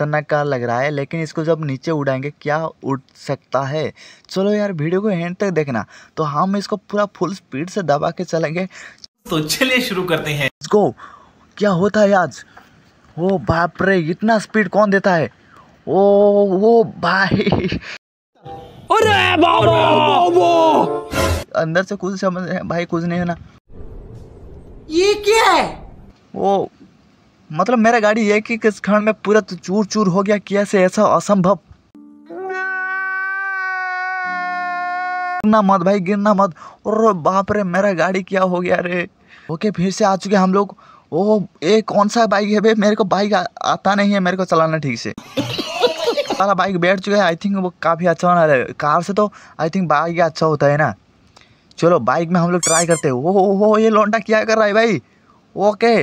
खतरनाक लग रहा है लेकिन इसको जब नीचे उड़ाएंगे क्या उड़ सकता है चलो यार वीडियो को एंड तक देखना तो हम इसको पूरा फुल स्पीड से दबा के चलेंगे तो चलिए शुरू करते हैं इसको क्या होता है आज ओ बाप रे इतना स्पीड कौन देता है ओ वो भाई अरे बाबा अंदर से कुछ समझ रहे भाई कुछ नहीं है ना ये क्या है वो मतलब मेरा गाड़ी एक ही खंड में पूरा तो चूर चूर हो गया कैसे ऐसा असंभव गिरना मत भाई गिरना मत और बाप रे मेरा गाड़ी क्या हो गया रे ओके फिर से आ चुके हम लोग ओ ये कौन सा बाइक है भाई मेरे को बाइक आता नहीं है मेरे को चलाना ठीक से सारा बाइक बैठ चुका है आई थिंक वो काफ़ी अच्छा होना है कार से तो आई थिंक बाइक अच्छा होता है ना चलो बाइक में हम लोग ट्राई करते हैं ओ हो ये लौंडा क्या कर रहा है भाई ओके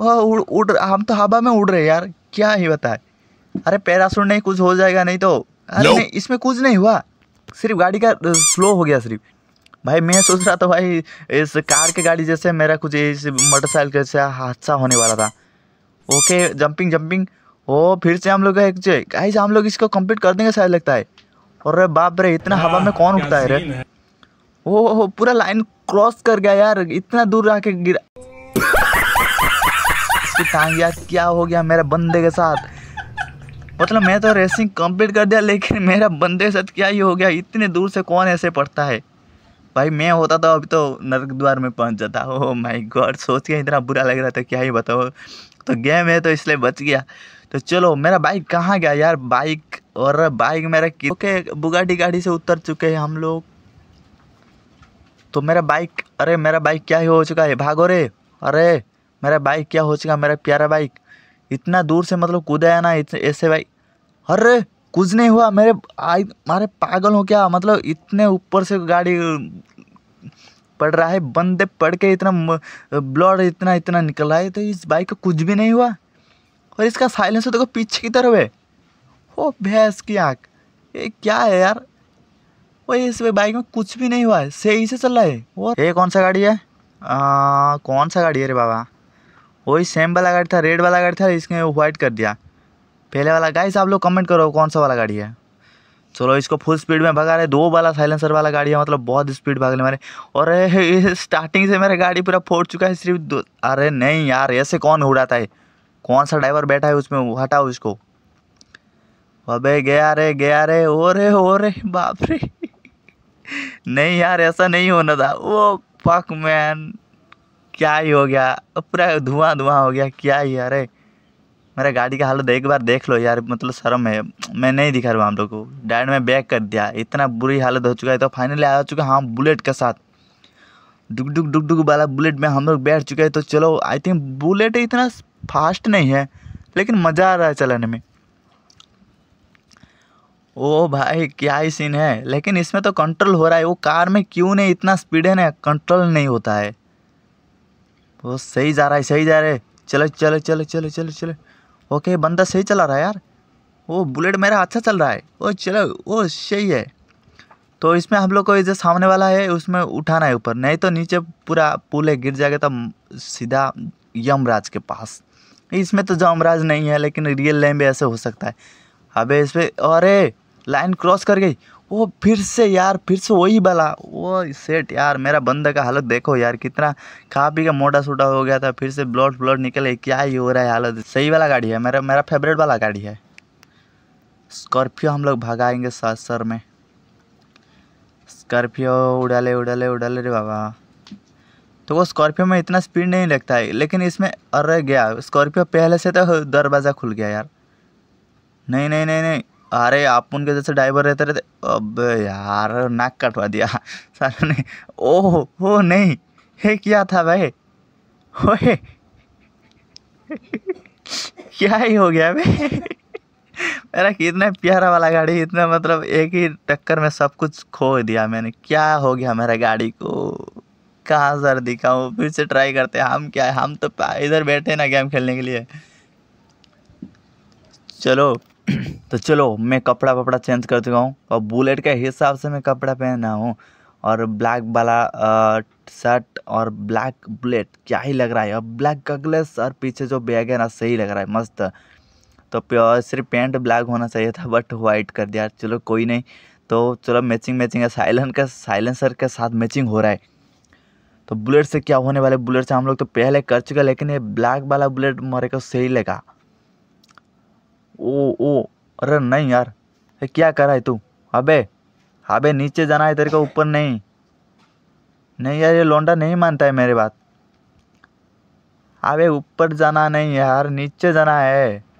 वह उड़ उड़ हम तो हवा में उड़ रहे यार क्या ही बताए अरे पैरासूट नहीं कुछ हो जाएगा नहीं तो अरे no. नहीं इसमें कुछ नहीं हुआ सिर्फ गाड़ी का स्लो हो गया सिर्फ भाई मैं सोच रहा था भाई इस कार के गाड़ी जैसे मेरा कुछ इस मोटरसाइकिल जैसे हादसा होने वाला था ओके जंपिंग जंपिंग ओ फिर से हम लोग गाइस हम लोग इसको कंप्लीट कर देंगे शायद लगता है और बाप रे इतना हवा में कौन हाँ, उठता है रे ओ पूरा लाइन क्रॉस कर गया यार इतना दूर आके गिरा उसकी टांग यार क्या हो गया मेरे बंदे के साथ मतलब मैं तो रेसिंग कंप्लीट कर दिया लेकिन मेरा बंदे के साथ क्या ही हो गया इतने दूर से कौन ऐसे पड़ता है भाई मैं होता तो अभी तो नरक द्वार में पहुंच जाता हो माय गॉड सोच के इतना बुरा लग रहा था क्या ही बताओ तो गेम है तो इसलिए बच गया तो चलो मेरा बाइक कहाँ गया यार बाइक और बाइक मेरा ओके बुगाटी गाड़ी से उतर चुके हैं हम लोग तो मेरा बाइक अरे मेरा बाइक क्या ही हो चुका है भागो रे अरे मेरा बाइक क्या हो चुका मेरा प्यारा बाइक इतना दूर से मतलब कूदा है ना ऐसे भाई अरे कुछ नहीं हुआ मेरे आई मारे पागल हो क्या मतलब इतने ऊपर से गाड़ी पड़ रहा है बंदे पड़ के इतना ब्लड इतना इतना निकल रहा है तो इस बाइक का कुछ भी नहीं हुआ और इसका साइलेंस देखो पीछे की तरफ है ओ भैंस की आँख ये क्या है यार वो इस बाइक में कुछ भी नहीं हुआ है सही से चल रहा है वो ये कौन सा गाड़ी है आ, कौन सा गाड़ी है रे बाबा वही सेम वाला गाड़ी था रेड वाला गाड़ी था इसने व्हाइट कर दिया पहले वाला गाइस आप लोग कमेंट करो कौन सा वाला गाड़ी है चलो इसको फुल स्पीड में भगा रहे दो वाला साइलेंसर वाला गाड़ी है मतलब बहुत स्पीड भागने मारे और स्टार्टिंग से मेरा गाड़ी पूरा फोड़ चुका है सिर्फ अरे नहीं यार ऐसे कौन उड़ाता है कौन सा ड्राइवर बैठा है उसमें हटाओ इसको अबे गया रे गया रे ओ रे ओ रे बाप रे नहीं यार ऐसा नहीं होना था वो पक मैन क्या ही हो गया पूरा धुआं धुआं हो गया क्या ही यार मेरे गाड़ी का हालत एक बार देख लो यार मतलब शर्म है मैं नहीं दिखा रहा हूँ हम लोग को डायर में बैक कर दिया इतना बुरी हालत हो चुका है तो फाइनली आ चुका हाँ बुलेट के साथ डुक डुक डुक डुक वाला बुलेट में हम लोग बैठ चुके हैं तो चलो आई थिंक बुलेट इतना फास्ट नहीं है लेकिन मज़ा आ रहा है चलाने में ओ भाई क्या ही सीन है लेकिन इसमें तो कंट्रोल हो रहा है वो कार में क्यों नहीं इतना स्पीड है ना कंट्रोल नहीं होता है वो सही जा रहा है सही जा रहे चलो चलो चलो चलो चलो चलो ओके बंदा सही चला रहा है यार वो बुलेट मेरा अच्छा चल रहा है ओ चलो वो सही है तो इसमें हम लोग को जो सामने वाला है उसमें उठाना है ऊपर नहीं तो नीचे पूरा पुल है गिर जाएगा तो सीधा यमराज के पास इसमें तो यमराज नहीं है लेकिन रियल लाइन में ऐसे हो सकता है अबे इस पर अरे लाइन क्रॉस कर गई वो फिर से यार फिर से वही वाला वो सेट यार मेरा बंदे का हालत देखो यार कितना खा पी का मोटा सोटा हो गया था फिर से ब्लड ब्लड निकले क्या ही हो रहा है हालत सही वाला गाड़ी है मेरा मेरा फेवरेट वाला गाड़ी है स्कॉर्पियो हम लोग भगाएंगे सर में स्कॉर्पियो उड़ाले उड़ाले उड़ाले रे बाबा तो वो स्कॉर्पियो में इतना स्पीड नहीं लगता है लेकिन इसमें अरे गया स्कॉर्पियो पहले से तो दरवाज़ा खुल गया यार नहीं नहीं नहीं नहीं अरे आप उनके जैसे ड्राइवर रहते रहते अब यार नाक कटवा दिया सर ने ओह हो नहीं हे क्या था भाई ओहे क्या ही हो गया भाई मेरा कितना प्यारा वाला गाड़ी इतना मतलब एक ही टक्कर में सब कुछ खो दिया मैंने क्या हो गया मेरा गाड़ी को कहाँ सर दिखाऊँ फिर से ट्राई करते हैं हम क्या है हम तो इधर बैठे ना गेम खेलने के लिए चलो तो चलो मैं कपड़ा वपड़ा चेंज कर चुका हूँ और बुलेट के हिसाब से मैं कपड़ा पहना हूँ और ब्लैक वाला शर्ट और ब्लैक बुलेट क्या ही लग रहा है और ब्लैक गगलेस और पीछे जो बैग है ना सही लग रहा है मस्त तो प्योर सिर्फ पेंट ब्लैक होना चाहिए था बट वाइट कर दिया चलो कोई नहीं तो चलो मैचिंग मैचिंग है साइलेंट का साइलेंसर के साथ मैचिंग हो रहा है तो बुलेट से क्या होने वाले बुलेट से हम लोग तो पहले कर चुके लेकिन ये ब्लैक वाला बुलेट मेरे को सही लगा ओ ओ अरे नहीं यार ए, क्या कर रहा है तू अबे अबे नीचे जाना है तेरे को ऊपर नहीं नहीं यार ये लौंडा नहीं मानता है मेरी बात अबे ऊपर जाना नहीं यार नीचे जाना है